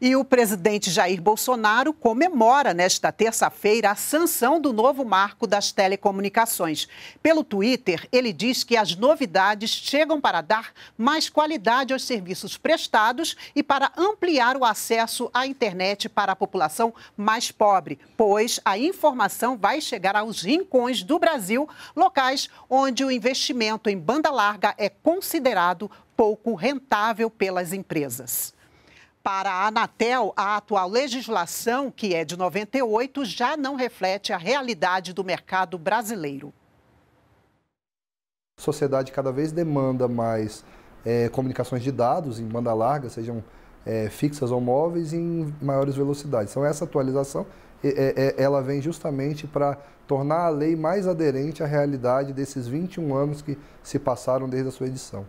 E o presidente Jair Bolsonaro comemora nesta terça-feira a sanção do novo marco das telecomunicações. Pelo Twitter, ele diz que as novidades chegam para dar mais qualidade aos serviços prestados e para ampliar o acesso à internet para a população mais pobre, pois a informação vai chegar aos rincões do Brasil, locais onde o investimento em banda larga é considerado pouco rentável pelas empresas para a Anatel, a atual legislação, que é de 98, já não reflete a realidade do mercado brasileiro. A sociedade cada vez demanda mais é, comunicações de dados em banda larga, sejam é, fixas ou móveis, em maiores velocidades. Então, essa atualização é, é, ela vem justamente para tornar a lei mais aderente à realidade desses 21 anos que se passaram desde a sua edição.